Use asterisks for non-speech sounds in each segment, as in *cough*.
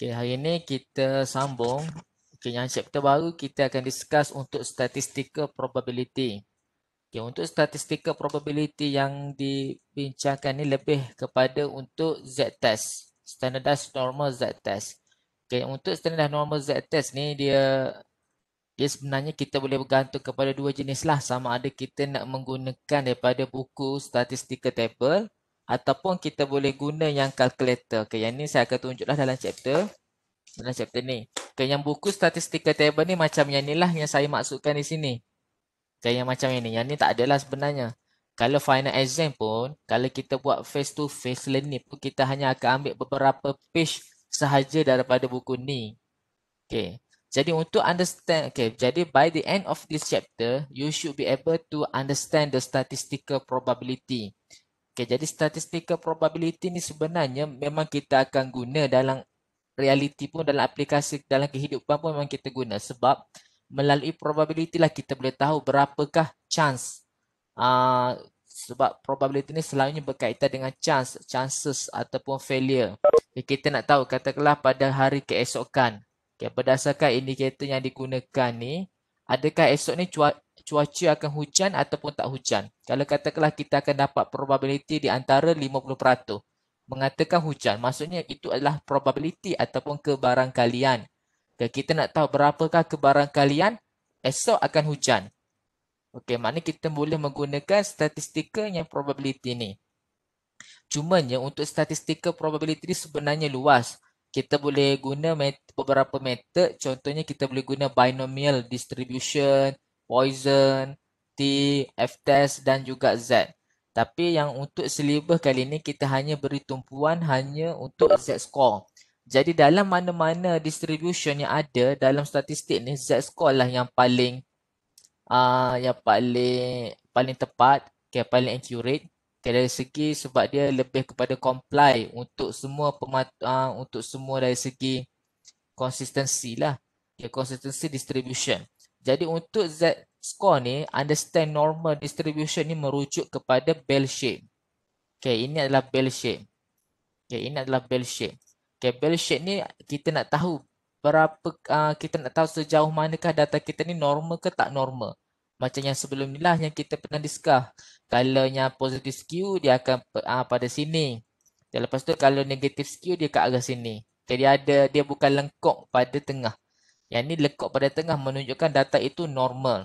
Okay, hari ini kita sambung. Okay, yang chapter baru kita akan discuss untuk statistical probability. Okay, untuk statistical probability yang dibincangkan ni lebih kepada untuk Z-test. Standardized Normal Z-test. Okay, untuk Standardized Normal Z-test ni dia dia sebenarnya kita boleh bergantung kepada dua jenis lah. Sama ada kita nak menggunakan daripada buku statistical table ataupun kita boleh guna yang kalkulator. Okay, yang ni saya akan tunjuklah dalam chapter dalam chapter ni. Okay, yang buku statistical table ni macam yang ni lah yang saya maksudkan di sini. Okay, yang macam ini. Yang ni tak adalah sebenarnya. Kalau final exam pun, kalau kita buat face to face learning pun kita hanya akan ambil beberapa page sahaja daripada buku ni. Okay. Jadi untuk understand, okay, jadi by the end of this chapter, you should be able to understand the statistical probability. Okay, jadi statistical probability ni sebenarnya memang kita akan guna dalam realiti pun dalam aplikasi dalam kehidupan pun memang kita guna sebab melalui probability lah kita boleh tahu berapakah chance uh, sebab probability ni selalunya berkaitan dengan chance, chances ataupun failure. Okay, kita nak tahu katakanlah pada hari keesokan okay, berdasarkan indikator yang digunakan ni adakah esok ni cuaca akan hujan ataupun tak hujan. Kalau katakanlah kita akan dapat probability di antara 50% mengatakan hujan, maksudnya itu adalah probability ataupun kebarangkalian. Kalau kita nak tahu berapakah kebarangkalian esok akan hujan. Okey, maknanya kita boleh menggunakan statistika yang probability ni. Cumanya untuk statistika probability ni sebenarnya luas kita boleh guna met beberapa method contohnya kita boleh guna binomial distribution Poisson, t f test dan juga z tapi yang untuk silibus kali ini kita hanya beri tumpuan hanya untuk z score jadi dalam mana-mana distribution yang ada dalam statistik ni z score lah yang paling uh, yang paling paling tepat ke okay, paling accurate dari segi sebab dia lebih kepada comply untuk semua pemat, uh, untuk semua dari segi konsistensi lah. Okay, ya, konsistensi distribution. Jadi untuk Z score ni understand normal distribution ni merujuk kepada bell shape. Okay, ini adalah bell shape. Okay, ini adalah bell shape. Okay, bell shape ni kita nak tahu berapa uh, kita nak tahu sejauh manakah data kita ni normal ke tak normal macam yang sebelum ni lah yang kita pernah diskah. kalau positif skew dia akan uh, pada sini dan lepas tu kalau negatif skew dia ke arah sini jadi ada dia bukan lengkok pada tengah yang ni lengkok pada tengah menunjukkan data itu normal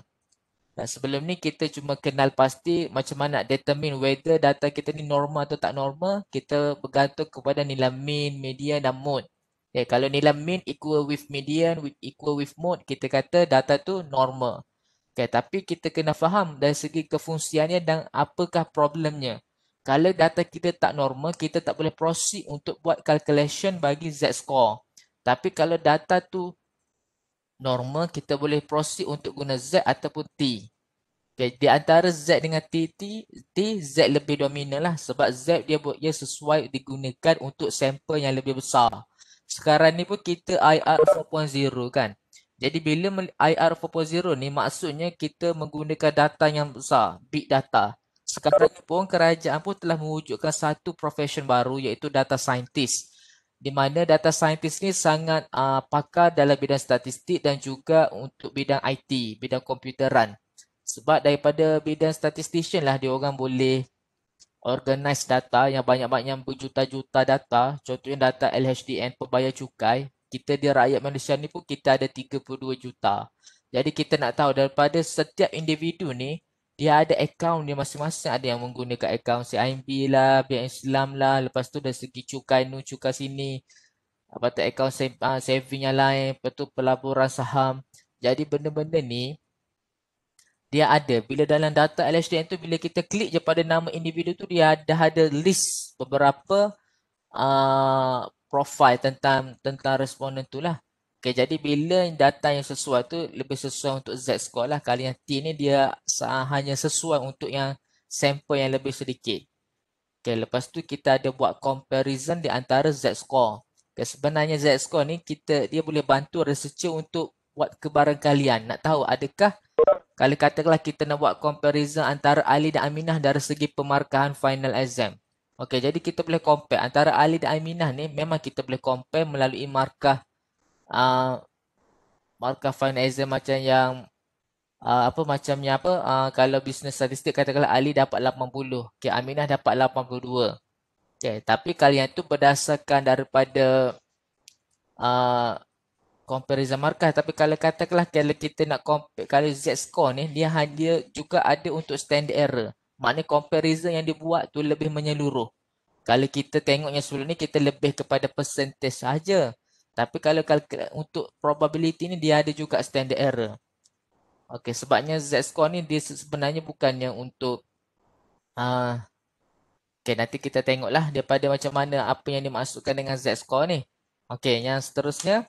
dan sebelum ni kita cuma kenal pasti macam mana nak determine whether data kita ni normal atau tak normal kita bergantung kepada nilai mean, median dan mode okay, eh, kalau nilai mean equal with median equal with mode kita kata data tu normal Okay, tapi kita kena faham dari segi kefungsiannya dan apakah problemnya. Kalau data kita tak normal, kita tak boleh proceed untuk buat calculation bagi Z-score. Tapi kalau data tu normal, kita boleh proceed untuk guna Z ataupun T. Okay, di antara Z dengan T, T, T Z lebih dominan lah sebab Z dia buat dia sesuai digunakan untuk sampel yang lebih besar. Sekarang ni pun kita IR 4.0 kan. Jadi bila IR 4.0 ni maksudnya kita menggunakan data yang besar, big data. Sekarang pun kerajaan pun telah mewujudkan satu profession baru iaitu data scientist. Di mana data scientist ni sangat uh, pakar dalam bidang statistik dan juga untuk bidang IT, bidang komputeran. Sebab daripada bidang statistician lah dia orang boleh organize data yang banyak-banyak berjuta-juta data contohnya data LHDN pembayar cukai kita dia rakyat Malaysia ni pun kita ada 32 juta. Jadi kita nak tahu daripada setiap individu ni dia ada akaun dia masing-masing ada yang menggunakan akaun CIMB lah, Bank Islam lah, lepas tu dari segi cukai nu cukai sini apa tu akaun ah, saving yang lain, lepas tu pelaburan saham. Jadi benda-benda ni dia ada bila dalam data LHDN tu bila kita klik je pada nama individu tu dia dah ada list beberapa uh, profile tentang tentang responden tu lah. Okay, jadi bila data yang sesuai tu lebih sesuai untuk Z score lah. Kalau yang T ni dia hanya sesuai untuk yang sampel yang lebih sedikit. Okay, lepas tu kita ada buat comparison di antara Z score. Okay, sebenarnya Z score ni kita dia boleh bantu researcher untuk buat kebarang kalian. Nak tahu adakah kalau katakanlah kita nak buat comparison antara Ali dan Aminah dari segi pemarkahan final exam. Okey, jadi kita boleh compare antara Ali dan Aminah ni memang kita boleh compare melalui markah a uh, markah finalizer macam yang uh, apa macamnya apa uh, kalau business statistik katakanlah Ali dapat 80, okey Aminah dapat 82. Okey, tapi kalian tu berdasarkan daripada a uh, comparison markah tapi kalau katakanlah kalau kita nak compare kalau Z score ni dia hanya juga ada untuk standard error. Maknanya comparison yang dibuat tu lebih menyeluruh. Kalau kita tengoknya sebelum ni kita lebih kepada percentage saja. Tapi kalau, kalau untuk probability ni dia ada juga standard error. Okey sebabnya z score ni dia sebenarnya bukannya untuk uh, ah, Okay nanti kita tengoklah daripada macam mana apa yang dimaksudkan dengan z score ni. Okey yang seterusnya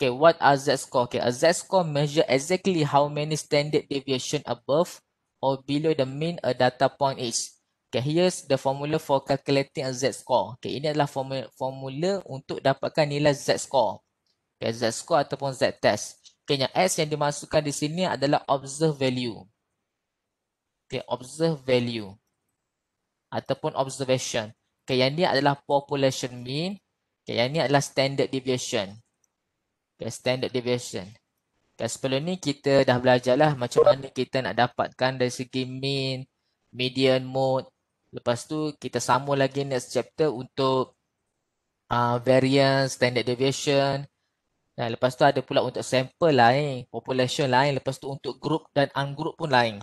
Okey what are z-score? Okey z-score measure exactly how many standard deviation above or below the mean a uh, data point is. Okay, here's the formula for calculating a z-score. Okay, ini adalah formula, formula untuk dapatkan nilai z-score. Okay, z-score ataupun z-test. Okay, yang s yang dimasukkan di sini adalah observe value. Okay, observe value. Ataupun observation. Okay, yang ni adalah population mean. Okay, yang ni adalah standard deviation. Okay, standard deviation. Dan sebelum ni kita dah belajar lah macam mana kita nak dapatkan dari segi mean, median, mode. Lepas tu kita sambung lagi next chapter untuk uh, variance, standard deviation. Nah, lepas tu ada pula untuk sample lain, population lain. Lepas tu untuk group dan ungroup pun lain.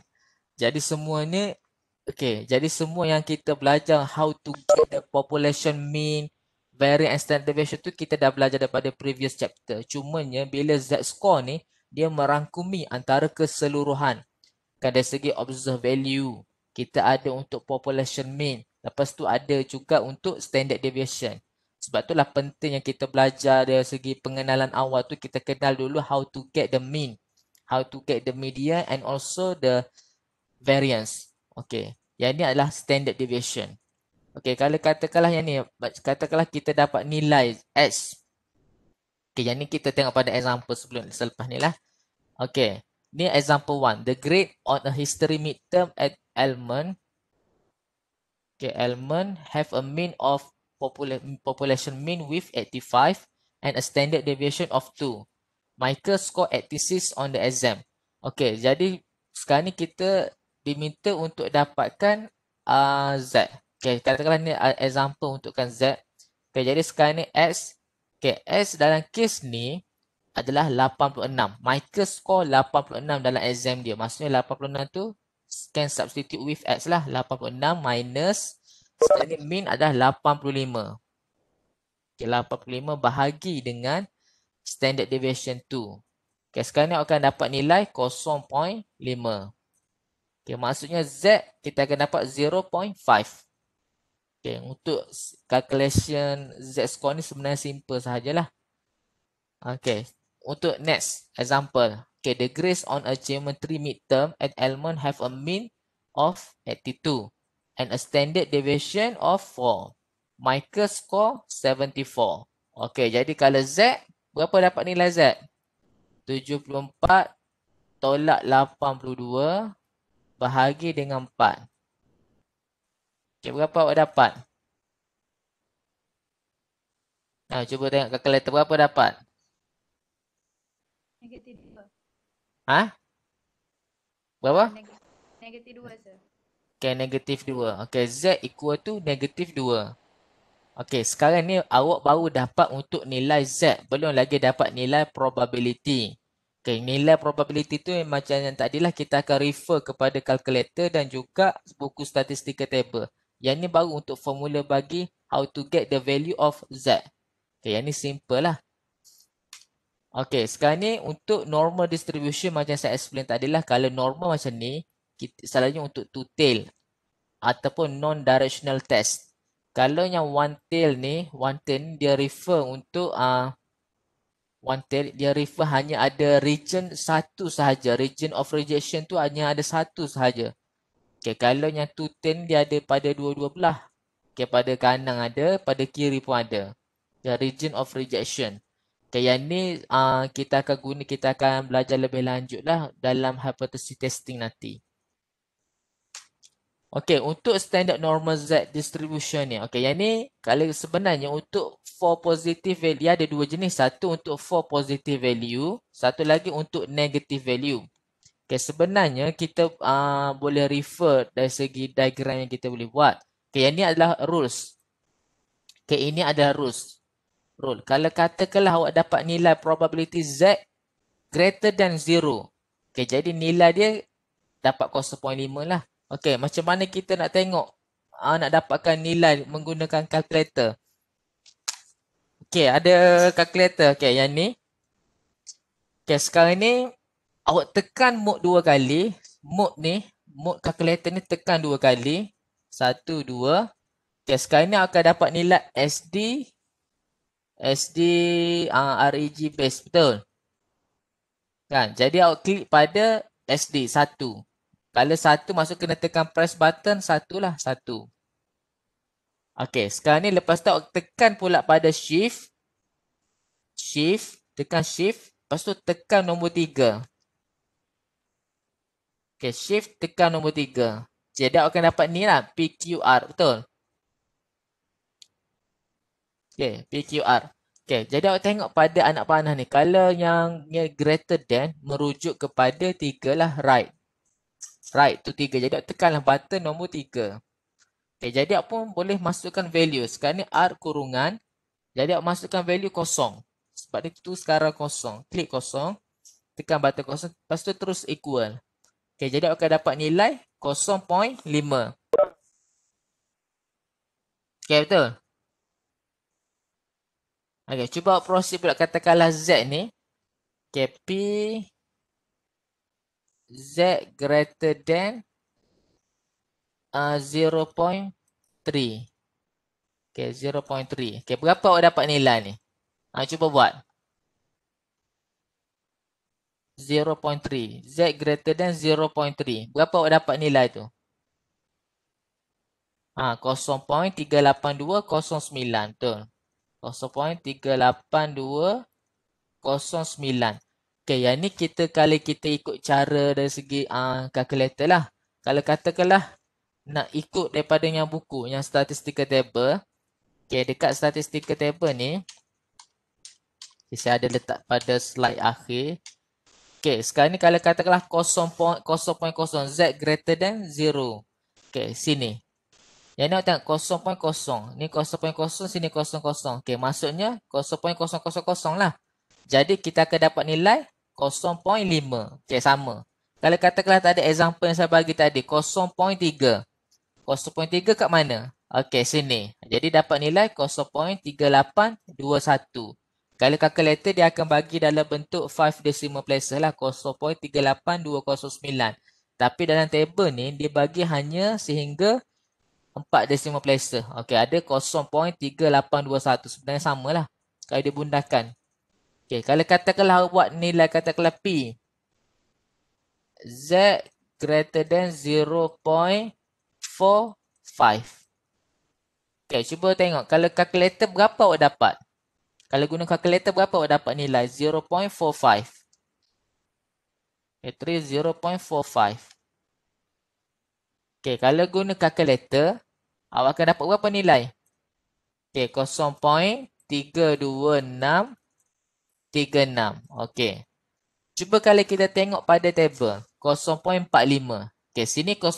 Jadi semuanya, okay. Jadi semua yang kita belajar how to get the population mean, variance, standard deviation tu kita dah belajar daripada previous chapter. Cumanya bila Z-score ni, dia merangkumi antara keseluruhan kan dari segi observed value kita ada untuk population mean lepas tu ada juga untuk standard deviation sebab itulah penting yang kita belajar dari segi pengenalan awal tu kita kenal dulu how to get the mean how to get the media and also the variance Okay, yang ini adalah standard deviation Okay, kalau katakanlah yang ni katakanlah kita dapat nilai x Okay, yang ni kita tengok pada example sebelum selepas ni lah. Okay, ni example one. The grade on a history midterm at Almond. Okay, Almond have a mean of popula population mean with 85 and a standard deviation of 2. Michael score at thesis on the exam. Okay, jadi sekarang ni kita diminta untuk dapatkan uh, Z. Okay, katakanlah ni uh, example untukkan Z. Okay, jadi sekarang ni X Okay, S dalam kes ni adalah 86. Michael score 86 dalam exam dia. Maksudnya 86 tu can substitute with X lah. 86 minus sekarang ni mean adalah 85. Okay, 85 bahagi dengan standard deviation 2. Okay, sekarang ni akan dapat nilai 0.5. Okay, maksudnya Z kita akan dapat 0.5. Okay, untuk calculation Z score ni sebenarnya simple sahajalah. Okay, untuk next example. Okay, the grades on a geometry midterm at Elmond have a mean of 82 and a standard deviation of 4. Michael score 74. Okay, jadi kalau Z, berapa dapat nilai Z? 74 tolak 82 bahagi dengan Okay, berapa awak dapat? Nah, cuba tengok kalkulator berapa dapat? Negatif 2. Ha? Berapa? Negatif 2, sir. Okay, negatif 2. Okay, Z equal to negatif 2. Okay, sekarang ni awak baru dapat untuk nilai Z. Belum lagi dapat nilai probability. Okay, nilai probability tu macam yang tadilah kita akan refer kepada kalkulator dan juga buku statistika table. Yang ni baru untuk formula bagi how to get the value of Z. Okay, yang ni simple lah. Okay, sekarang ni untuk normal distribution macam saya explain tadi lah. Kalau normal macam ni, kita, selalunya untuk two tail ataupun non-directional test. Kalau yang one tail ni, one tail ni dia refer untuk uh, one tail, dia refer hanya ada region satu sahaja. Region of rejection tu hanya ada satu sahaja. Okay, kalau yang 2 tin dia ada pada dua-dua belah. Okay, pada kanan ada, pada kiri pun ada. Yeah, region of rejection. Okay, yang ni uh, kita akan guna, kita akan belajar lebih lanjut lah dalam hypothesis testing nanti. Okay, untuk standard normal Z distribution ni. Okay, yang ni kalau sebenarnya untuk for positive value, ada dua jenis. Satu untuk for positive value, satu lagi untuk negative value. Okay, sebenarnya kita uh, boleh refer dari segi diagram yang kita boleh buat. Okay, yang ini adalah rules. Okay, ini adalah rules. Rule. Kalau katakanlah awak dapat nilai probability Z greater than 0. Okay, jadi nilai dia dapat 0.5 lah. Okay, macam mana kita nak tengok uh, nak dapatkan nilai menggunakan calculator. Okay, ada calculator. Okay, yang ni. Okay, sekarang ni awak tekan mode dua kali mode ni mode calculator ni tekan dua kali satu dua okay, sekarang ni akan dapat nilai SD SD uh, ah, REG base betul kan jadi awak klik pada SD satu kalau satu masuk kena tekan press button satu lah satu Okey, sekarang ni lepas tu awak tekan pula pada shift. Shift, tekan shift. Lepas tu tekan nombor tiga. Okay, shift tekan nombor 3. Jedak akan dapat ni lah, PQR, betul? Okay, PQR. Okay, jadi awak tengok pada anak panah ni. Kalau yang greater than merujuk kepada tiga lah right. Right tu tiga. Jadi awak tekanlah button nombor tiga. Okay, jadi awak pun boleh masukkan value. Sekarang ni R kurungan. Jadi awak masukkan value kosong. Sebab dia tu sekarang kosong. Klik kosong. Tekan button kosong. Lepas tu terus equal. Okey, jadi awak akan dapat nilai 0.5. Okey, betul? Okey, cuba awak proses pula katakanlah Z ni. Okey, P Z greater than uh, 0.3. Okey, 0.3. Okey, berapa awak dapat nilai ni? Ha, cuba buat. 0.3. Z greater than 0.3. Berapa awak dapat nilai tu? Ha, 0.38209. Betul. 0.38209. Okey, yang ni kita kali kita ikut cara dari segi uh, calculator lah. Kalau katakanlah nak ikut daripada yang buku, yang statistical table. Okey, dekat statistical table ni. Saya ada letak pada slide akhir. Okey, sekarang ni kalau katakanlah 000 Z greater than 0. Okey, sini. Yang ni nak tengok 0.0. Ni 0.0, sini 0.0. Okey, maksudnya 0.000 lah. Jadi kita akan dapat nilai 0.5. Okey, sama. Kalau katakanlah tadi example yang saya bagi tadi 0.3. 0.3 kat mana? Okey, sini. Jadi dapat nilai 0.3821. Kalau kalkulator dia akan bagi dalam bentuk 5 decimal place lah 0.38209. Tapi dalam table ni dia bagi hanya sehingga 4 decimal place. Okey ada 0.3821 sebenarnya samalah. Kalau dia bundarkan. Okey kalau katakanlah buat nilai katakanlah P Z greater than 0.45 Okay, cuba tengok. Kalau kalkulator berapa awak dapat? Kalau guna kalkulator, berapa awak dapat nilai? 0.45. Okay, 0.45. Okay, kalau guna kalkulator, awak akan dapat berapa nilai? Okay, 0.32636. Okay. Cuba kalau kita tengok pada table. 0.45. Okay, sini 0.4.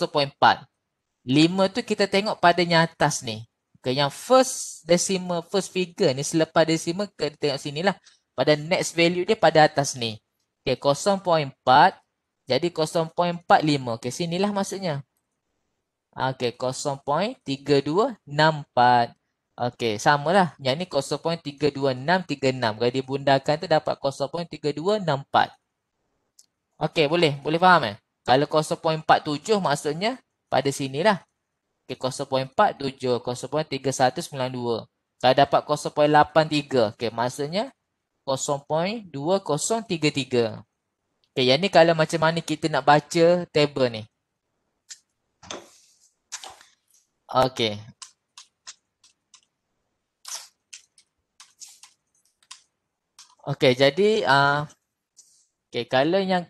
5 tu kita tengok pada yang atas ni. Okay, yang first decimal, first figure ni selepas decimal kita tengok sini lah. Pada next value dia pada atas ni. Okay, 0.4 jadi 0.45. Okay, sinilah maksudnya. Okay, 0.3264. Okay, samalah. Yang ni 0.32636. Jadi bundakan tu dapat 0.3264. Okay, boleh? Boleh faham eh? Kalau 0.47 maksudnya pada sinilah. 0.4 okay, 0.47, 0.3192. Tak dapat 0.83, okay, maksudnya 0.2033. Okay, yang ni kalau macam mana kita nak baca table ni. Okey, okey. jadi uh, ah, okay, kalau yang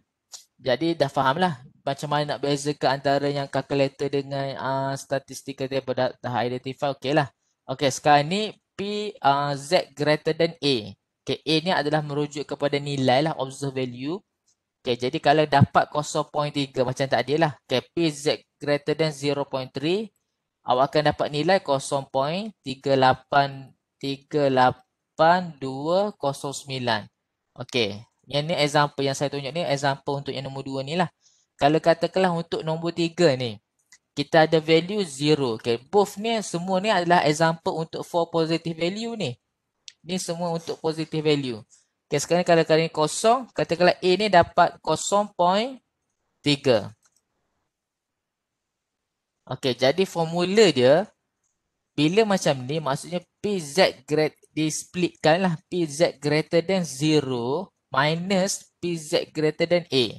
jadi dah faham lah macam mana nak ke antara yang calculator dengan uh, ah, statistical table dah, dah identify okey lah. Okey sekarang ni P uh, Z greater than A. Okey A ni adalah merujuk kepada nilai lah observed value. Okey jadi kalau dapat 0.3 macam tak dia lah. Okey P Z greater than 0.3 awak akan dapat nilai 0.38 38209. Okey. Yang ni example yang saya tunjuk ni example untuk yang nombor 2 ni lah. Kalau katakanlah untuk nombor tiga ni Kita ada value zero okay. Both ni semua ni adalah example untuk for positive value ni Ni semua untuk positive value okay, Sekarang kalau kali ni kosong Katakanlah A ni dapat tiga. Okay, jadi formula dia bila macam ni maksudnya PZ grad displitkanlah PZ greater than zero minus PZ greater than A.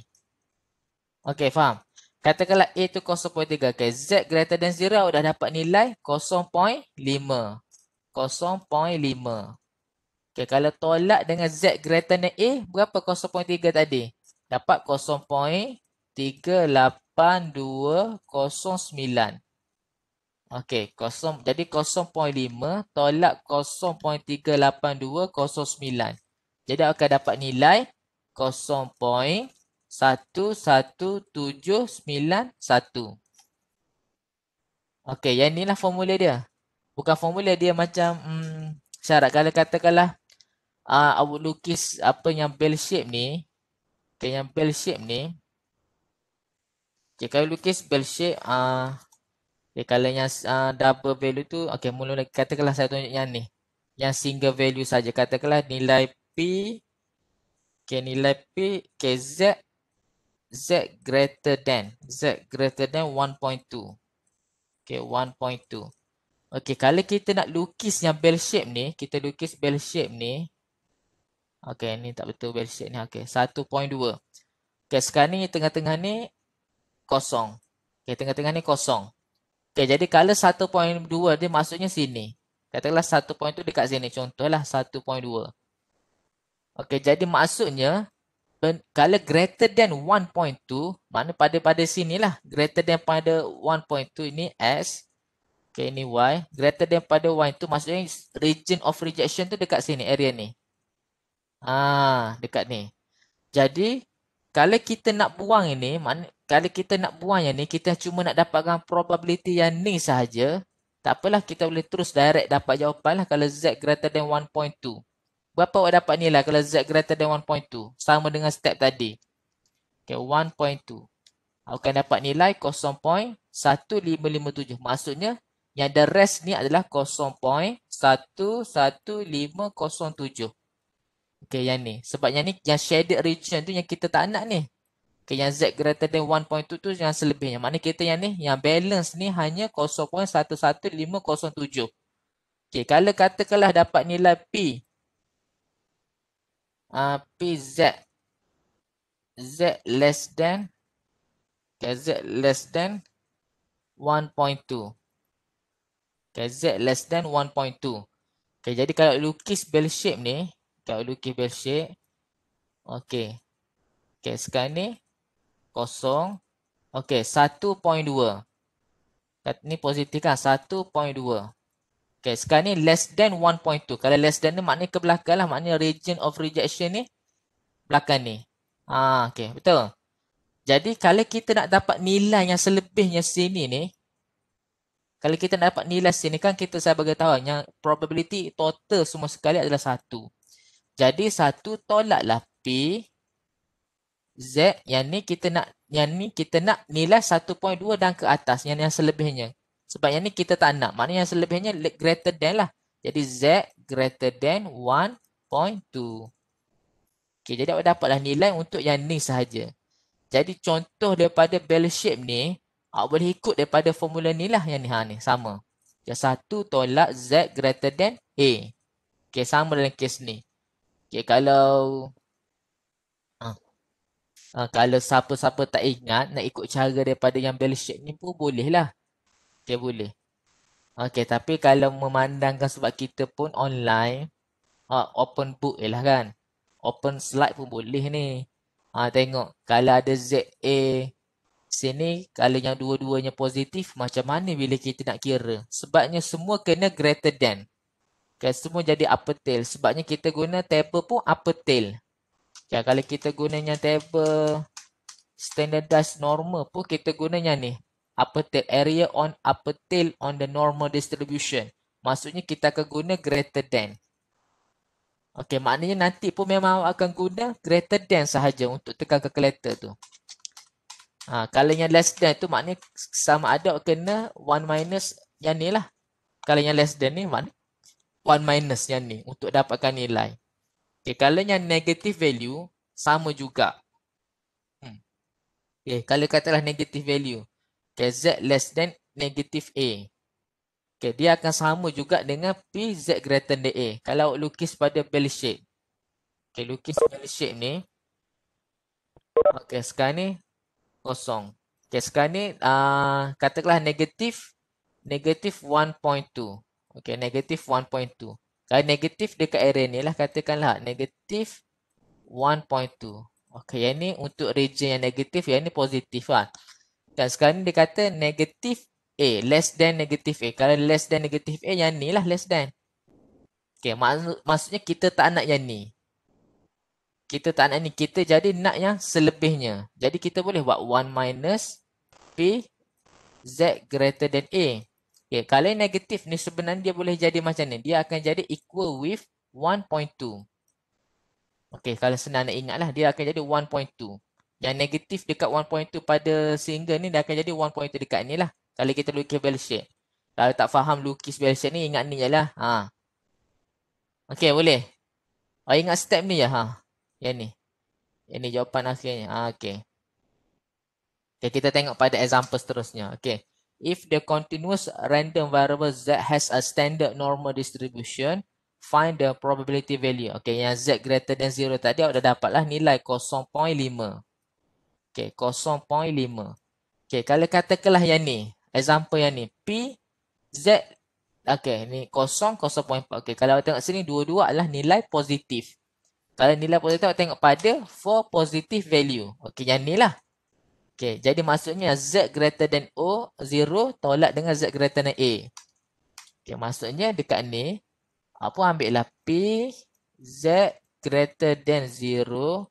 Okey, faham? Katakanlah A tu 0.3. Okay, Z greater than 0 awak dah dapat nilai 0.5. 0.5. Okey, kalau tolak dengan Z greater than A, berapa 0.3 tadi? Dapat 0.38209. Okey, jadi 0.5 tolak 0.38209. Jadi akan dapat nilai satu satu tujuh sembilan satu. Okey, yang inilah formula dia. Bukan formula dia macam hmm, syarat kalau katakanlah uh, awak lukis apa yang bell shape ni. Okay, yang bell shape ni. Okay, kalau lukis bell shape. Uh, ah, okay, kalau yang uh, double value tu. okey mula-mula katakanlah saya tunjuk yang ni. Yang single value saja Katakanlah nilai P. Okay, nilai P. KZ. Okay, z greater than z greater than 1.2 okay 1.2 okay kalau kita nak lukis yang bell shape ni kita lukis bell shape ni okay ni tak betul bell shape ni okay 1.2 okay sekarang ni tengah-tengah ni kosong okay tengah-tengah ni kosong okay jadi kalau 1.2 dia maksudnya sini katakanlah 1.2 dekat sini contohlah 1.2 okay jadi maksudnya pen, kalau greater than 1.2 mana pada pada sinilah greater than pada 1.2 ini s okay ini y greater than pada y 1.2 maksudnya region of rejection tu dekat sini area ni ah dekat ni jadi kalau kita nak buang ini mana kalau kita nak buang yang ni kita cuma nak dapatkan probability yang ni sahaja tak apalah kita boleh terus direct dapat jawapan lah kalau z greater than 1.2 berapa awak dapat ni lah kalau Z greater than 1.2 sama dengan step tadi. Okay, 1.2. Awak akan dapat nilai 0.1557. Maksudnya yang ada rest ni adalah 0.11507. Okay, yang ni. Sebab yang ni, yang shaded region tu yang kita tak nak ni. Okay, yang Z greater than 1.2 tu yang selebihnya. Maknanya kita yang ni, yang balance ni hanya 0.11507. Okay, kalau katakanlah dapat nilai P uh, PZ Z less than okay, Z less than 1.2 okay, Z less than 1.2 okay, Jadi kalau lukis bell shape ni Kalau lukis bell shape Okay Okay sekarang ni Kosong Okay 1.2 Ni positif kan 1.2 Okay, sekarang ni less than 1.2. Kalau less than ni maknanya ke belakang lah. Maknanya region of rejection ni belakang ni. Ha, okay, betul. Jadi kalau kita nak dapat nilai yang selebihnya sini ni. Kalau kita nak dapat nilai sini kan kita saya beritahu yang probability total semua sekali adalah 1. Jadi 1 tolaklah P. Z yang ni kita nak yang ni kita nak nilai 1.2 dan ke atas yang yang selebihnya. Sebab yang ni kita tak nak. Maknanya yang selebihnya greater than lah. Jadi Z greater than 1.2. Okay, jadi awak dapatlah nilai untuk yang ni sahaja. Jadi contoh daripada bell shape ni, awak boleh ikut daripada formula ni lah yang ni. Ha, ni sama. Yang satu tolak Z greater than A. Okay, sama dalam kes ni. Okay, kalau... Uh, kalau siapa-siapa tak ingat nak ikut cara daripada yang bell shape ni pun boleh lah. Dia boleh. Okey tapi kalau memandangkan sebab kita pun online uh, open book ialah kan. Open slide pun boleh ni. Uh, tengok kalau ada ZA sini kalau yang dua-duanya positif macam mana bila kita nak kira. Sebabnya semua kena greater than. Okay, semua jadi upper tail. Sebabnya kita guna table pun upper tail. Okay, kalau kita gunanya table standardized normal pun kita gunanya ni upper tail area on upper tail on the normal distribution. Maksudnya kita akan guna greater than. Okey, maknanya nanti pun memang awak akan guna greater than sahaja untuk tekan calculator tu. Ha, kalau yang less than tu maknanya sama ada kena 1 minus yang ni lah. Kalau yang less than ni mana? 1 minus yang ni untuk dapatkan nilai. Okey, kalau yang negative value sama juga. Hmm. Okey, kalau katalah negative value. Okay, Z less than negative A. Okay, dia akan sama juga dengan P Z greater than A. Kalau lukis pada bell shape. Okay, lukis bell shape ni. Okay, sekarang ni kosong. Okay, sekarang ni uh, katakanlah negatif negatif 1.2. Okay, negatif 1.2. Kalau negatif dekat area ni lah katakanlah negatif 1.2. Okay, yang ni untuk region yang negatif, yang ni positif lah. Dan sekarang ni dia kata negatif A, less than negatif A. Kalau less than negatif A, yang ni lah less than. Okay, maksud, maksudnya kita tak nak yang ni. Kita tak nak ni. Kita jadi nak yang selebihnya. Jadi kita boleh buat 1 minus P Z greater than A. Okay, kalau yang negatif ni sebenarnya dia boleh jadi macam ni. Dia akan jadi equal with 1.2. Okay, kalau senang nak ingat lah. Dia akan jadi 1.2 yang negatif dekat 1.2 pada single ni dia akan jadi 1.2 dekat ni lah kalau kita lukis bell shape kalau tak faham lukis bell shape ni ingat ni je lah ha. Okay boleh oh, ingat step ni je ha. yang ni yang ni jawapan akhirnya ha, okay. okay kita tengok pada example seterusnya okay If the continuous random variable Z has a standard normal distribution, find the probability value. Okay, yang Z greater than 0 tadi, awak dah dapatlah nilai 0.5. Okay, 0.5. Okay, kalau katakanlah yang ni. Example yang ni. P, Z. Okay, ni 0, 0.4. Okay, kalau tengok sini, dua-dua adalah nilai positif. Kalau nilai positif, tengok pada for positive value. Okay, yang ni lah. Okay, jadi maksudnya Z greater than O, 0, tolak dengan Z greater than A. Okay, maksudnya dekat ni, apa ambil lah P, Z greater than 0,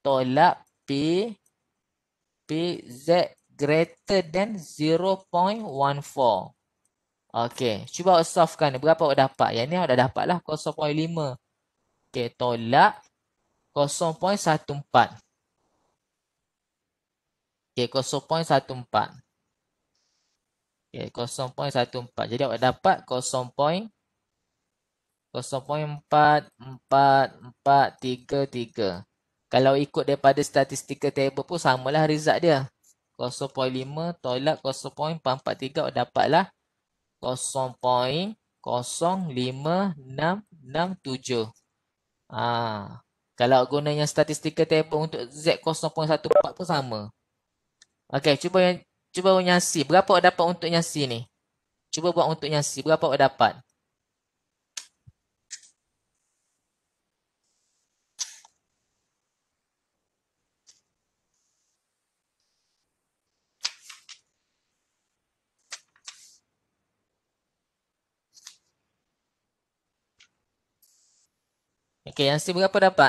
tolak P, Z greater than 0.14. Okey, cuba awak solvekan. Berapa awak dapat? Yang ni awak dah dapat lah 0.5. Okey, tolak 0.14. Okey, 0.14. Okey, 0.14. Jadi awak dapat 0.14 kalau ikut daripada statistical table pun samalah result dia. 0.5 tolak 0.443 dapatlah 0.05667. Ah, ha, kalau gunanya statistical table untuk Z0.14 pun sama. Okey, cuba yang cuba yang C. Berapa awak dapat untuk yang C ni? Cuba buat untuk yang C. Berapa awak dapat? 0.5 Okey, yang sini berapa dapat?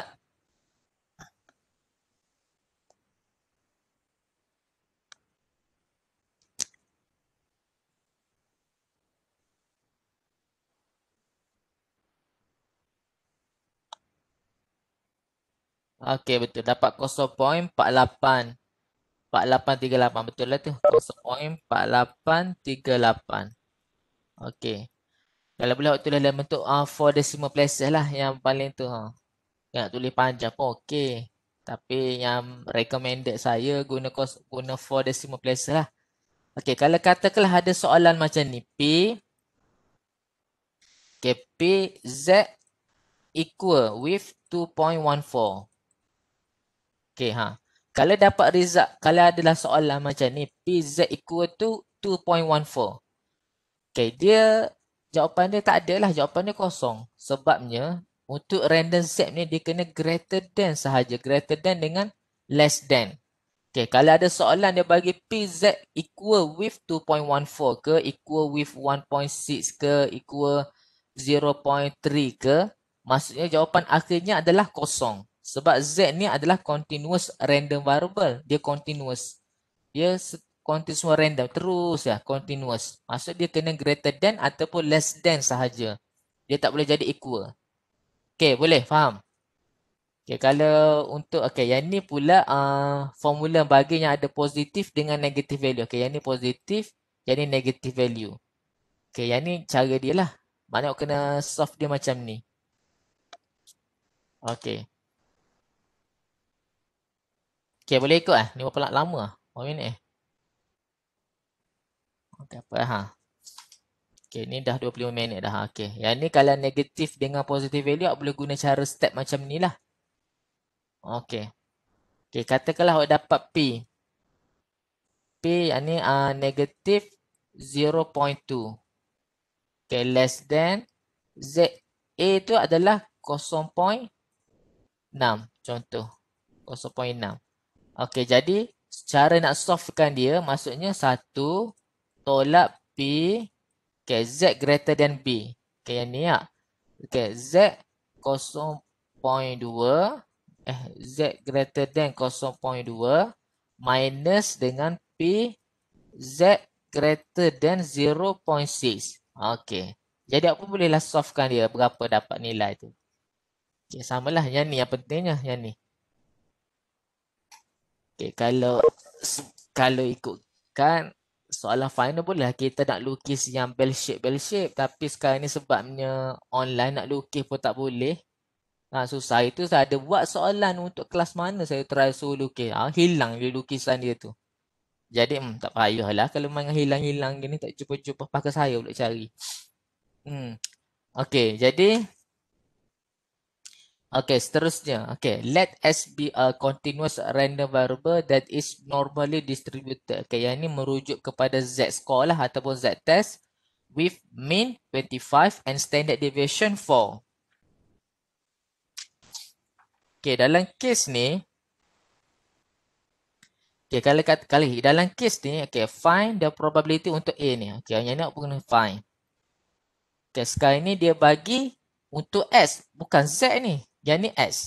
Okey, betul. Dapat 0.48. 4838 betul lah tu 0.4838 Okey kalau block tu dalam bentuk uh, ah, for decimal places lah yang paling tu. Ha. Yang tulis panjang pun okey. Tapi yang recommended saya guna guna for decimal places lah. Okey, kalau katakanlah ada soalan macam ni. P. Okay, P, Z equal with 2.14. Okay, ha. Kalau dapat result, kalau adalah soalan macam ni. P, Z equal to 2.14. Okay, dia Jawapan dia tak ada lah. Jawapan dia kosong. Sebabnya untuk random set ni dia kena greater than sahaja. Greater than dengan less than. Okay, kalau ada soalan dia bagi PZ equal with 2.14 ke equal with 1.6 ke equal 0.3 ke maksudnya jawapan akhirnya adalah kosong. Sebab Z ni adalah continuous random variable. Dia continuous. Dia continuous random terus ya continuous maksud dia kena greater than ataupun less than sahaja dia tak boleh jadi equal okey boleh faham okey kalau untuk okey yang ni pula uh, formula bagi yang ada positif dengan negatif value okey yang ni positif yang ni negative value okey yang ni cara dia lah mana aku kena soft dia macam ni okey okey boleh ikut ah ni berapa lama ah 1 minit eh Okey apa ha. Okey ni dah 25 minit dah. Ha? Okey. Yang ni kalau negatif dengan positive value awak boleh guna cara step macam ni lah. Okey. Okey katakanlah awak dapat P. P yang ni uh, negatif 0.2. Okey less than Z. A tu adalah 0.6 contoh. 0.6. Okey jadi secara nak solvekan dia maksudnya 1 tolak P. Okay, Z greater than B. Okay, yang ni ya. Okay, Z 0.2. Eh, Z greater than 0.2. Minus dengan P. Z greater than 0.6. Okay. Jadi, aku bolehlah softkan dia berapa dapat nilai tu. Okay, lah yang ni. Yang pentingnya yang ni. Okay, kalau kalau ikutkan soalan final pun lah kita nak lukis yang bell shape bell shape tapi sekarang ni sebabnya online nak lukis pun tak boleh ha, susah itu saya ada buat soalan untuk kelas mana saya try suruh lukis ha, hilang dia lukisan dia tu jadi hmm, tak payah lah kalau main hilang-hilang gini tak jumpa-jumpa pakai saya pula cari hmm. Okay, jadi Okay, seterusnya. Okay, let S be a continuous random variable that is normally distributed. Okay, yang ini merujuk kepada Z score lah ataupun Z test with mean 25 and standard deviation 4. Okay, dalam case ni. Okay, kalau kat, kali dalam case ni, okay, find the probability untuk A ni. Okay, yang ni aku kena find. Okay, sekarang ni dia bagi untuk S, bukan Z ni. Yang ni S.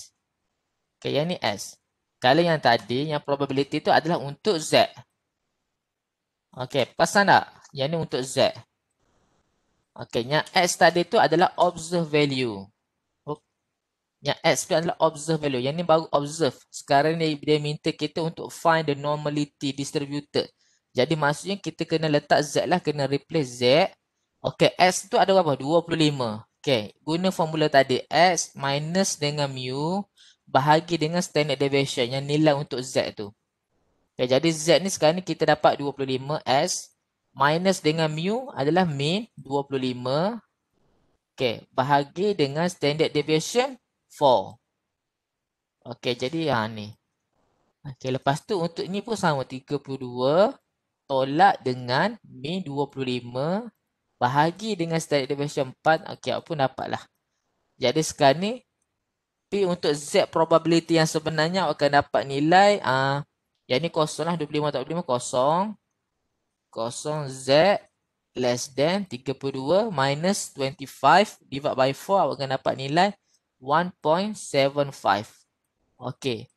Okay, yang ni S. Kalau yang tadi, yang probability tu adalah untuk Z. Okay, pasang tak? Yang ni untuk Z. Okay, yang X tadi tu adalah observe value. Yang X tu adalah observe value. Yang ni baru observe. Sekarang ni dia minta kita untuk find the normality distributed. Jadi maksudnya kita kena letak Z lah. Kena replace Z. Okay, X tu ada berapa? 25. Okey, guna formula tadi X minus dengan mu bahagi dengan standard deviation yang nilai untuk Z tu. Okey, jadi Z ni sekarang ni kita dapat 25 S minus dengan mu adalah min 25 Okey, bahagi dengan standard deviation 4. Okey, jadi ha, ni. Okey, lepas tu untuk ni pun sama 32 tolak dengan min 25 Bahagi dengan static deviation 4 Okey aku pun dapatlah. Jadi sekarang ni P untuk Z probability yang sebenarnya awak akan dapat nilai uh, Yang ni kosong lah 25 tak 25 kosong Kosong Z less than 32 minus 25 divide by 4 awak akan dapat nilai 1.75 Okey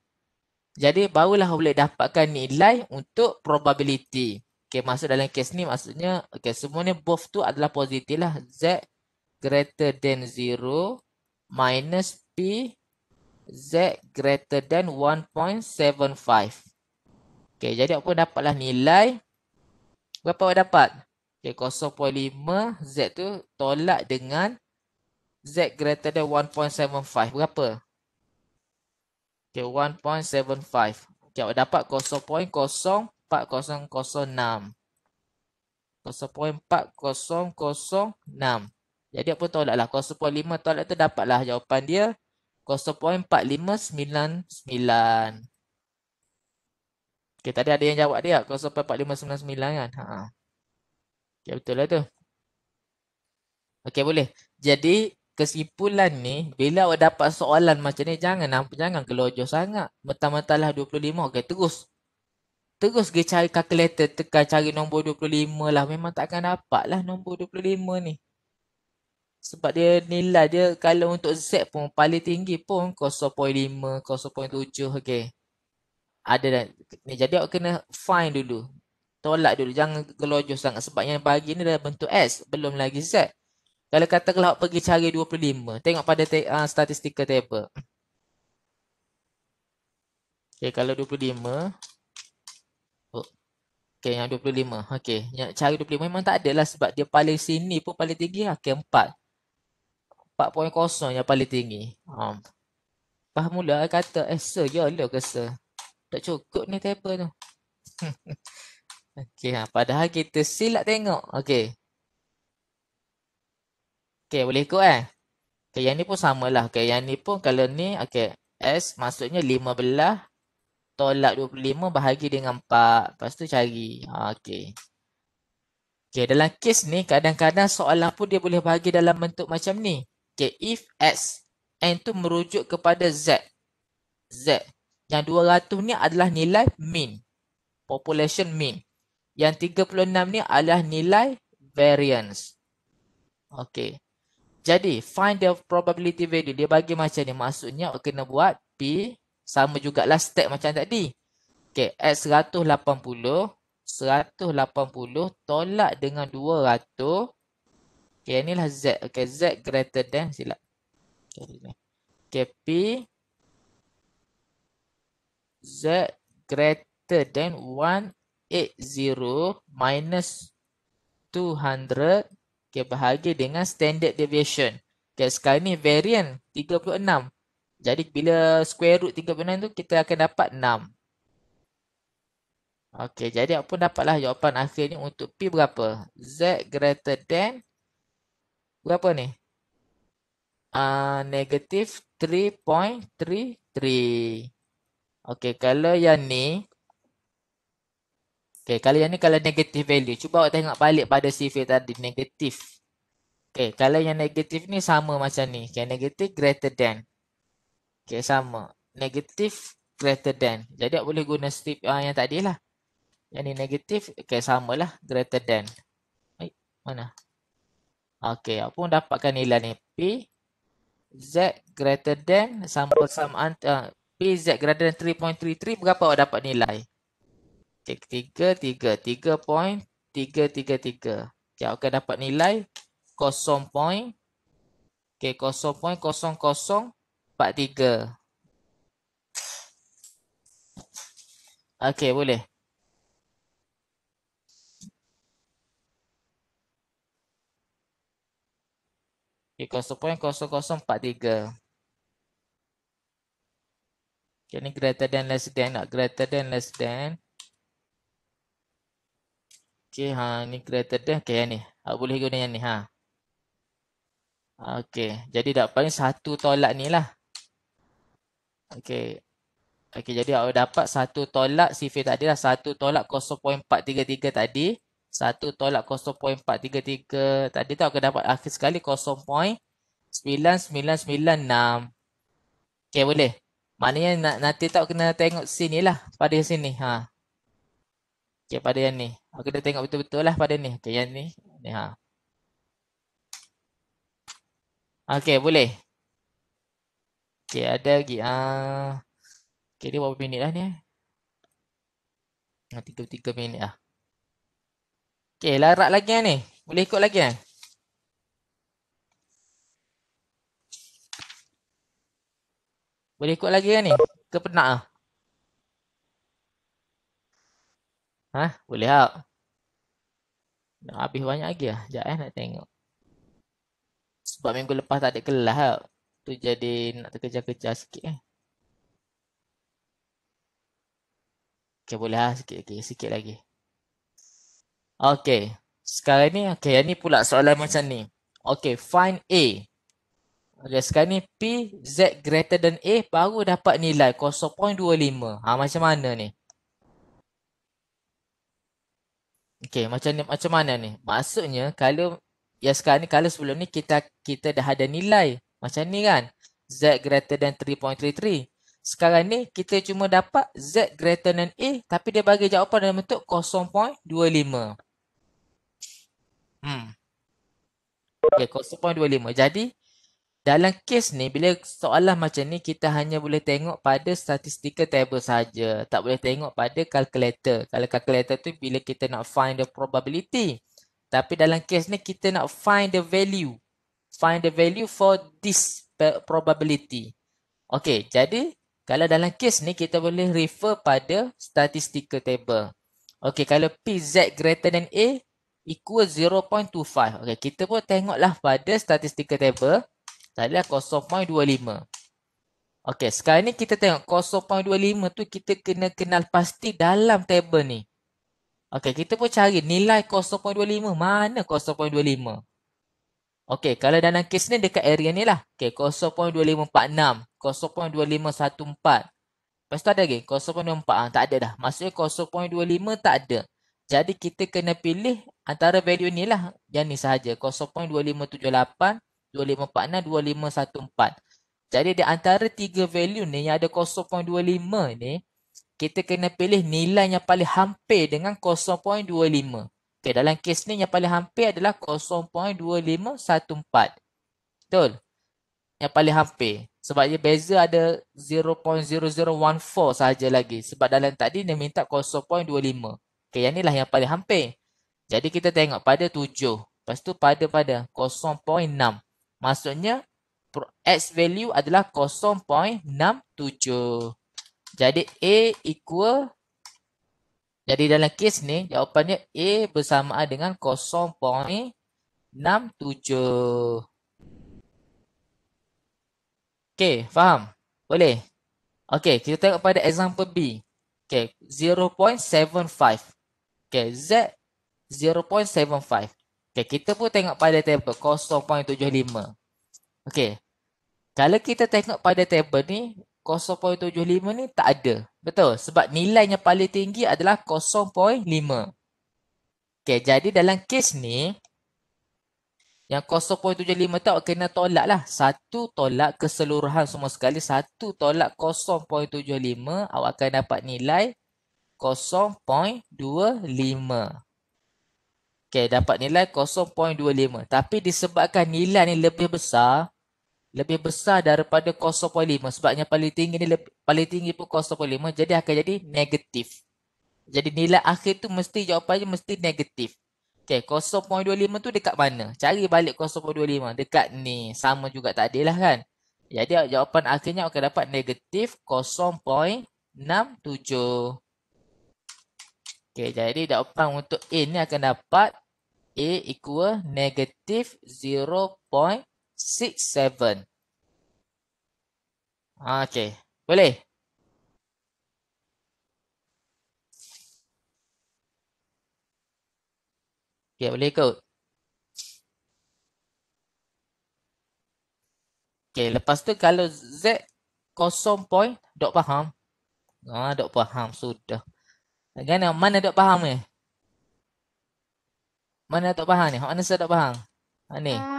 Jadi barulah awak boleh dapatkan nilai untuk probability Okay, masuk dalam kes ni maksudnya okay, semuanya both tu adalah positif lah. Z greater than 0 minus P Z greater than 1.75. Okay, jadi apa dapatlah nilai. Berapa awak dapat? Okay, 0.5 Z tu tolak dengan Z greater than 1.75. Berapa? Okay, 1.75. Okay, awak dapat 0.0. 0.4006. Jadi apa lah, 0.5 tolak tu dapatlah jawapan dia 0.4599. Okey tadi ada yang jawab dia 0.4599 kan. Ha. Okey betul lah tu. Okay boleh. Jadi kesimpulan ni bila awak dapat soalan macam ni jangan jangan kelojoh sangat. Mentah-mentahlah 25 okay terus Terus ke cari calculator tekan cari nombor 25 lah. Memang tak akan dapat lah nombor 25 ni. Sebab dia nilai dia kalau untuk Z pun paling tinggi pun 0.5, 0.7 okey. Ada dah. Ni, jadi awak kena find dulu. Tolak dulu. Jangan gelojoh sangat. Sebab yang bagi ni dalam bentuk S. Belum lagi Z. Kalau kata kalau awak pergi cari 25. Tengok pada te uh, statistical table. Okey kalau 25. Okay, yang 25. Okay, yang cari 25 memang tak ada lah sebab dia paling sini pun paling tinggi lah. Okay, 4. 4.0 yang paling tinggi. Um. Lepas mula kata, eh sir, ya lah ke sir. Tak cukup ni table tu. *laughs* okay, ha. padahal kita silap tengok. Okay. Okay, boleh ikut eh? Okay, yang ni pun samalah. Okay, yang ni pun kalau ni, okay. S maksudnya 15 tolak 25 bahagi dengan 4 lepas tu cari ha, okey okey dalam kes ni kadang-kadang soalan pun dia boleh bagi dalam bentuk macam ni okey if x n tu merujuk kepada z z yang 200 ni adalah nilai mean population mean yang 36 ni adalah nilai variance okey jadi find the probability value dia bagi macam ni maksudnya kena buat p sama juga last step macam tadi. Okey, x 180 180 tolak dengan 200. Okey, inilah z. Okey, z greater than silap. Okey, ini. Okay, p z greater than 180 minus 200 okay, bahagi dengan standard deviation. Okay, sekarang ni variant 36. Jadi bila square root 39 tu kita akan dapat 6. Okey, jadi apa pun dapatlah jawapan akhirnya untuk P berapa? Z greater than berapa ni? Ah uh, negative 3.33. Okey, kalau yang ni Okey, kalau yang ni kalau negative value, cuba awak tengok balik pada CV tadi negatif. Okey, kalau yang negatif ni sama macam ni. Okey, negative greater than. Okay, sama. Negatif greater than. Jadi, awak boleh guna strip uh, yang tadi lah. Yang ni negatif, okay, sama lah. Greater than. Baik, mana? Okay, awak pun dapatkan nilai ni. P, Z greater than, sama sama antara. Uh, P, Z greater than 3.33, berapa awak dapat nilai? Okay, 3, 3. 3 point, 3, 3, 3. Okay, awak akan dapat nilai 0 point. Okay, 0.00. Part 3. Okey, boleh. Okay, 0.0043. Okay, ni greater than less than. Nak greater than less than. Okay, ha, ni greater than. Okay, yang ni. Tak ha, boleh guna yang ni. Ha. Okey, jadi dapat ni satu tolak ni lah. Okey. Okey jadi awak dapat satu tolak sifir tadi lah satu tolak 0.433 tadi. Satu tolak 0.433 tadi tu awak dapat akhir sekali 0.9996. Okey boleh. Maknanya nak nanti tak kena tengok sini lah pada sini. Ha. Okey pada yang ni. Awak kena tengok betul-betul lah pada ni. Okey yang ni. Ni ha. Okey boleh. Okay, ada lagi. Uh, ah, okay, dia berapa minit lah ni? Tiga-tiga eh? ah, uh, tiga minit lah. Okay, larak lagi lah ni. Boleh ikut lagi lah. Boleh ikut lagi lah ni? Ke penat lah? Hah? Boleh tak? Nak habis banyak lagi lah. Sekejap eh nak tengok. Sebab minggu lepas tak ada kelas tak. Lah tu jadi nak terkejar-kejar sikit eh. Okay boleh lah sikit, okay, sikit lagi. Okay. Sekarang ni, okay yang ni pula soalan macam ni. Okay, find A. Okay, sekarang ni P, Z greater than A baru dapat nilai 0.25. Ha, macam mana ni? Okay, macam ni, macam mana ni? Maksudnya, kalau yang sekarang ni, kalau sebelum ni kita kita dah ada nilai macam ni kan. Z greater than 3.33. Sekarang ni kita cuma dapat Z greater than A tapi dia bagi jawapan dalam bentuk 0.25. Hmm. Okay, 0.25. Jadi dalam kes ni bila soalan macam ni kita hanya boleh tengok pada statistical table saja, Tak boleh tengok pada calculator. Kalau calculator tu bila kita nak find the probability. Tapi dalam kes ni kita nak find the value find the value for this probability. Okay, jadi kalau dalam kes ni kita boleh refer pada statistical table. Okay, kalau p z greater than A equal 0.25. Okay, kita pun tengoklah pada statistical table. Tadi lah 0.25. Okay, sekarang ni kita tengok 0.25 tu kita kena kenal pasti dalam table ni. Okay, kita pun cari nilai 0.25. Mana Okey, kalau dalam kes ni dekat area ni lah. Okey, 0.2546, 0.2514. Lepas tu ada lagi, 0.24. Ah, tak ada dah. Maksudnya 0.25 tak ada. Jadi kita kena pilih antara value ni lah. Yang ni sahaja. 0.2578, 2546, 2514. Jadi di antara tiga value ni yang ada 0.25 ni, kita kena pilih nilai yang paling hampir dengan 0.25. Okey, dalam kes ni yang paling hampir adalah 0.2514. Betul? Yang paling hampir. Sebab dia beza ada 0.0014 saja lagi. Sebab dalam tadi dia minta 0.25. Okey, yang ni lah yang paling hampir. Jadi kita tengok pada 7. Lepas tu pada pada 0.6. Maksudnya X value adalah 0.67. Jadi A equal jadi dalam kes ni jawapannya A bersamaan dengan 0.67. Okey, faham? Boleh? Okey, kita tengok pada example B. Okey, 0.75. Okey, Z 0.75. Okey, kita pun tengok pada table 0.75. Okey. Kalau kita tengok pada table ni 0.75 ni tak ada. Betul. Sebab nilai yang paling tinggi adalah 0.5. Okay, jadi dalam kes ni, yang 0.75 tu awak kena tolak lah. Satu tolak keseluruhan semua sekali. Satu tolak 0.75 awak akan dapat nilai 0.25. Okay, dapat nilai 0.25. Tapi disebabkan nilai ni lebih besar, lebih besar daripada 0.5 sebabnya paling tinggi ni paling tinggi pun 0.5 jadi akan jadi negatif. Jadi nilai akhir tu mesti jawapannya mesti negatif. Okey 0.25 tu dekat mana? Cari balik 0.25 dekat ni sama juga tak adillah kan. Jadi jawapan akhirnya akan dapat negatif 0.67. Okey jadi jawapan untuk A ni akan dapat A equal negatif 0 six seven. Ah, okay, boleh. Okay, boleh ikut. Okay, lepas tu kalau Z kosong point, tak faham. Haa, ah, tak faham. Sudah. Bagaimana? Mana tak faham ni? Mana tak faham ni? Mana saya tak faham? Ha, ni. Haa. Ah,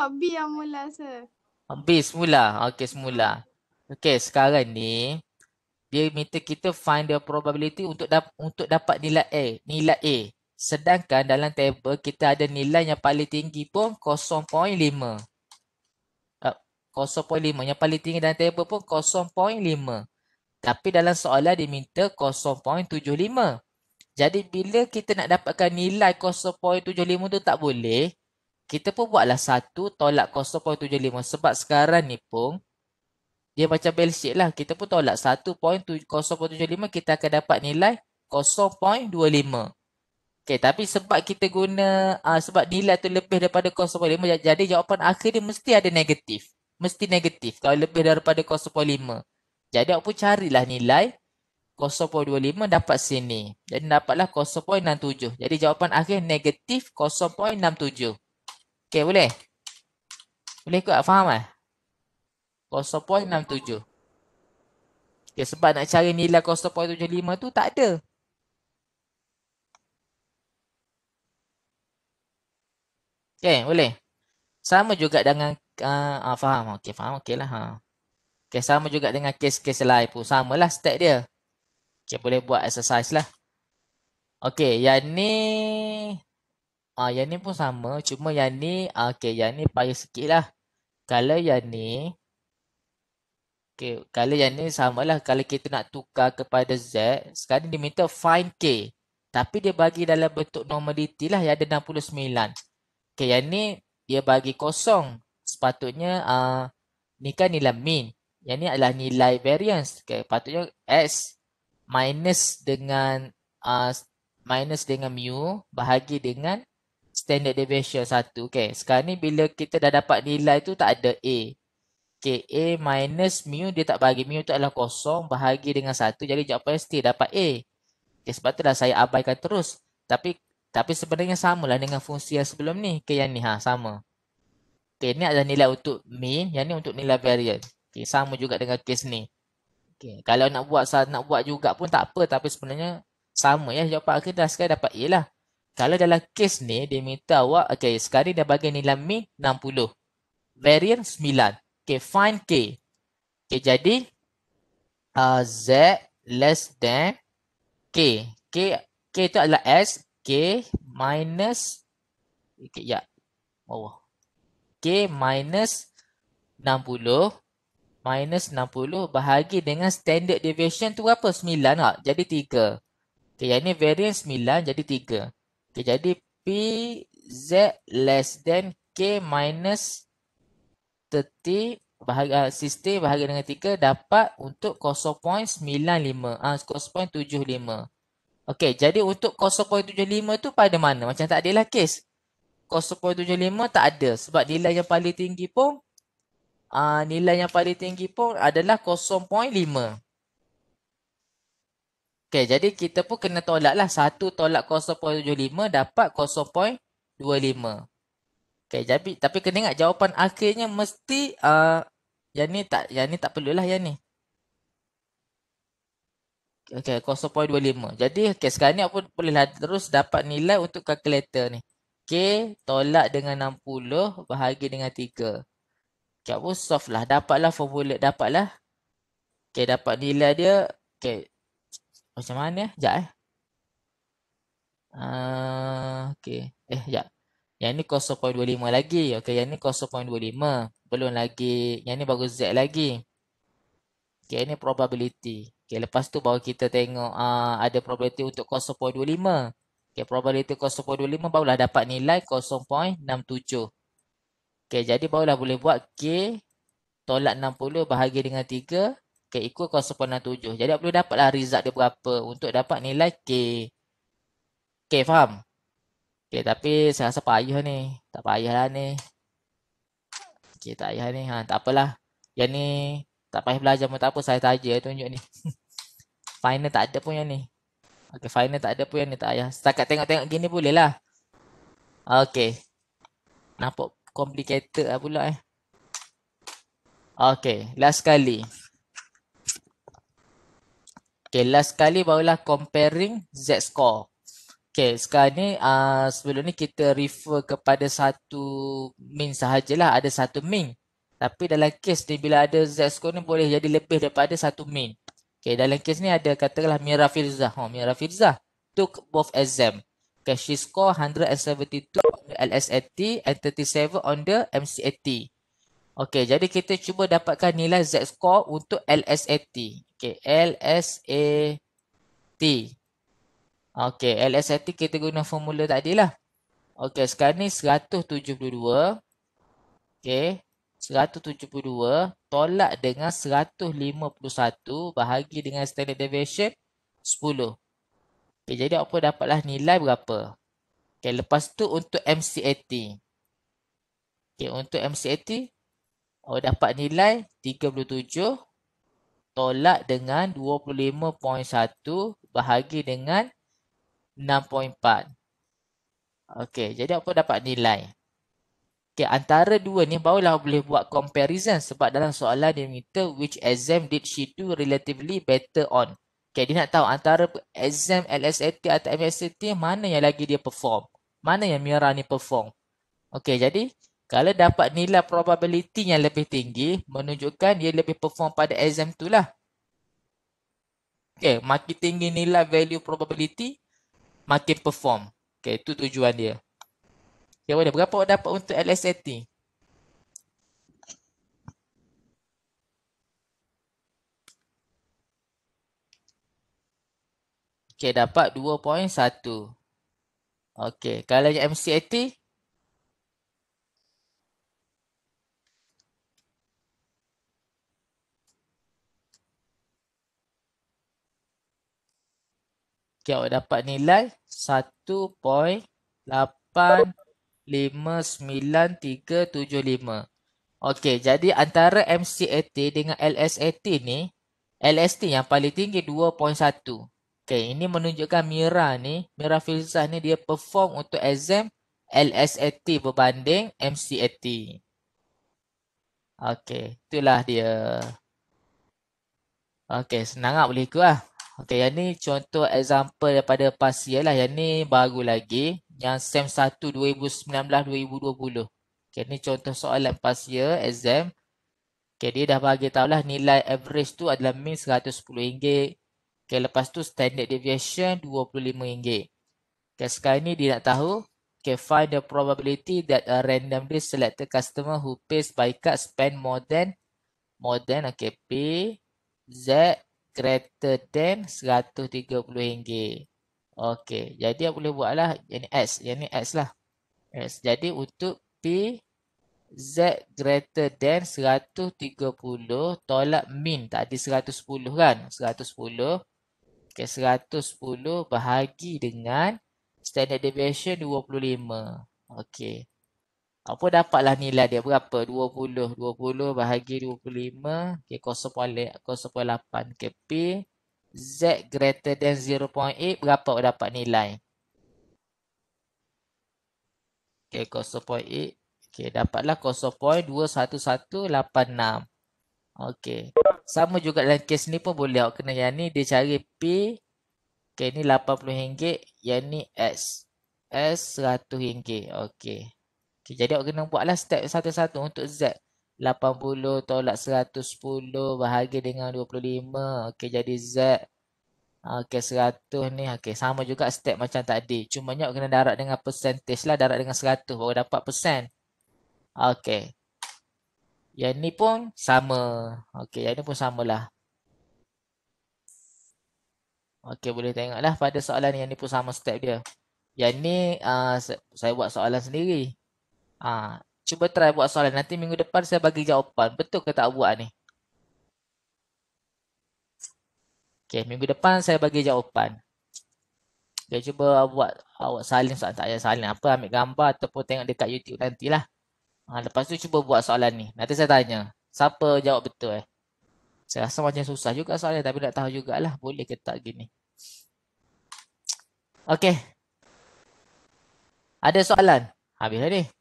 Habis yang mula sir. Habis mula. Okey semula. Okey sekarang ni dia minta kita find the probability untuk da untuk dapat nilai A, nilai A. Sedangkan dalam table kita ada nilai yang paling tinggi pun 0.5. Ah uh, 0.5 yang paling tinggi dalam table pun 0.5. Tapi dalam soalan diminta 0.75. Jadi bila kita nak dapatkan nilai 0.75 tu tak boleh kita pun buatlah satu tolak 0.75 sebab sekarang ni pun dia macam bell shape lah. Kita pun tolak 1.0.75 kita akan dapat nilai 0.25. Okay, tapi sebab kita guna uh, sebab nilai tu lebih daripada 0.5 jadi jawapan akhir dia mesti ada negatif. Mesti negatif kalau lebih daripada 0.5. Jadi aku pun carilah nilai 0.25 dapat sini. Jadi dapatlah 0.67. Jadi jawapan akhir negatif 0.67. Okey boleh? Boleh ikut tak? Faham kan? 0.67 Okey sebab nak cari nilai 0.75 tu tak ada Okey boleh? Sama juga dengan uh, uh, Faham okey faham okey lah huh. Ha. Okey sama juga dengan kes-kes lain pun Sama lah step dia Okey boleh buat exercise lah Okey yang ni Ah, yang ni pun sama. Cuma yang ni, ah, okay, yang ni payah sikit lah. Kalau yang ni, okay, kalau yang ni samalah. Kalau kita nak tukar kepada Z, sekarang dia minta find K. Tapi dia bagi dalam bentuk normality lah yang ada 69. Okay, yang ni dia bagi kosong. Sepatutnya, uh, ni kan nilai mean. Yang ni adalah nilai variance. Okay, patutnya X minus dengan uh, minus dengan mu bahagi dengan standard deviation 1 okay. Sekarang ni bila kita dah dapat nilai tu tak ada A Okay, A minus mu dia tak bagi Mu tu adalah kosong bahagi dengan 1 Jadi jawapan still dapat A okay, Sebab tu dah saya abaikan terus Tapi tapi sebenarnya samalah dengan fungsi yang sebelum ni Okay, yang ni ha, sama Okay, ni adalah nilai untuk mean Yang ni untuk nilai variance Okay, sama juga dengan kes ni Okay, kalau nak buat nak buat juga pun tak apa Tapi sebenarnya sama ya Jawapan akhir sekarang dapat A lah kalau dalam kes ni dia minta awak okey sekarang dia bagi nilai mean 60. Variance 9. Okey find K. Okey jadi uh, Z less than K. K K itu adalah S K minus okay, ya. Oh. K minus 60 minus 60 bahagi dengan standard deviation tu apa? 9 tak? Jadi 3. Okey, yang ni variance 9 jadi 3. Okay, jadi PZ less than K minus 30 bahagi, uh, 60 bahagi dengan 3 dapat untuk 0.95. Uh, 0.75. Okay, jadi untuk 0.75 tu pada mana? Macam tak adalah kes. 0.75 tak ada sebab nilai yang paling tinggi pun uh, nilai yang paling tinggi pun adalah Okay, jadi kita pun kena tolak lah. Satu tolak 0.75 dapat 0.25. Okay, jadi, tapi kena ingat jawapan akhirnya mesti uh, yang ni tak yang ni tak perlulah yang ni. Okay, 0.25. Jadi, okay, sekarang ni aku boleh bolehlah terus dapat nilai untuk kalkulator ni. K tolak dengan 60 bahagi dengan 3. Okay, aku soft lah. Dapatlah formula. Dapatlah. Okay, dapat nilai dia. Okay, macam mana? Sekejap eh. Uh, ah, okay. Eh, sekejap. Yang ni 0.25 lagi. Okay, yang ni 0.25. Belum lagi. Yang ni baru Z lagi. Okay, yang ni probability. Okay, lepas tu baru kita tengok uh, ada probability untuk 0.25. Okay, probability 0.25 barulah dapat nilai 0.67. Okay, jadi barulah boleh buat K tolak 60 bahagi dengan 3. K ikut kosponan Jadi aku boleh dapatlah result dia berapa untuk dapat nilai K. K faham? Okay, tapi saya rasa payah ni. Tak payahlah ni. Okay, tak payah ni. Ha, tak apalah. Yang ni tak payah belajar pun tak apa. Saya saja tunjuk ni. *laughs* final tak ada pun yang ni. Okay, final tak ada pun yang ni. Tak payah. Setakat tengok-tengok gini boleh lah. Okay. Nampak complicated lah pula eh. Okay, last kali. Okay, last sekali barulah comparing Z-score. Okay, sekarang ni uh, sebelum ni kita refer kepada satu mean sahajalah. Ada satu mean. Tapi dalam kes ni bila ada Z-score ni boleh jadi lebih daripada satu mean. Okay, dalam kes ni ada katakanlah Mira Firzah. Oh, Mira Firzah took both exam. Okay, she score 172 on the LSAT and 37 on the MCAT. Okey, jadi kita cuba dapatkan nilai Z score untuk LSAT. Okey, LSAT. Okey, LSAT kita guna formula tadi lah. Okey, sekarang ni 172. Okey, 172 tolak dengan 151 bahagi dengan standard deviation 10. Okey, jadi apa dapatlah nilai berapa? Okey, lepas tu untuk MCAT. Okey, untuk MCAT Oh dapat nilai 37 tolak dengan 25.1 bahagi dengan 6.4. Okey, jadi apa dapat nilai? Okey, antara dua ni barulah boleh buat comparison sebab dalam soalan dia minta which exam did she do relatively better on. Okey, dia nak tahu antara exam LSAT atau MSAT mana yang lagi dia perform? Mana yang Mira ni perform? Okey, jadi kalau dapat nilai probability yang lebih tinggi, menunjukkan dia lebih perform pada exam tu lah. Okay, makin tinggi nilai value probability, makin perform. Okay, itu tujuan dia. Okay, boleh. Berapa awak dapat untuk LSAT? Okay, dapat 2.1. Okay, kalau yang MCAT, Okey awak dapat nilai 1.859375. Okey jadi antara MCAT dengan LSAT ni LST yang paling tinggi 2.1. Okey ini menunjukkan Mira ni, Mira Filsah ni dia perform untuk exam LSAT berbanding MCAT. Okey, itulah dia. Okey, senang tak boleh ikut lah. Okey, yang ni contoh example daripada pasien lah. Yang ni baru lagi. Yang SEM 1 2019-2020. Okey, ni contoh soalan pasien, exam. Okey, dia dah bagi tahu lah nilai average tu adalah min RM110. Okey, lepas tu standard deviation RM25. Okey, sekarang ni dia nak tahu. Okay, find the probability that a randomly selected customer who pays by card spend more than more than okay, P, Z, greater than 130 130 Okey, jadi yang boleh buatlah yang ni X, yang ni X lah. X. Jadi untuk P Z greater than 130 tolak min tadi 110 kan 110 okay, 110 bahagi dengan standard deviation 25 okey apa dapatlah nilai dia berapa 20 20 bahagi 25 ke okay, 0.8 0.8 kp z greater than 0.8 berapa dapat nilai ke 0.8 Okey, dapatlah 0.21186. Okey. Sama juga dalam kes ni pun boleh. Awak kena yang ni dia cari P. Okey, ni RM80. Yang ni S. S RM100. Okey. Okay, jadi awak kena buatlah step satu-satu untuk Z. 80 tolak 110 bahagi dengan 25. Okey, jadi Z. Ah, okey, 100 ni. Okey, sama juga step macam tadi. Cuma awak kena darat dengan percentage lah. Darat dengan 100 baru dapat persen. Okey. Yang ni pun sama. Okey, yang ni pun samalah. Okey, boleh tengoklah pada soalan ni. Yang ni pun sama step dia. Yang ni uh, saya buat soalan sendiri. Ah, cuba try buat soalan. Nanti minggu depan saya bagi jawapan. Betul ke tak buat ni? Okey, minggu depan saya bagi jawapan. Dia cuba buat awak saling, soalan tak ada salin apa ambil gambar ataupun tengok dekat YouTube nantilah. Ah, ha, lepas tu cuba buat soalan ni. Nanti saya tanya, siapa jawab betul eh? Saya rasa macam susah juga soalan tapi nak tahu jugalah boleh ke tak gini. Okey. Ada soalan? Habis ni.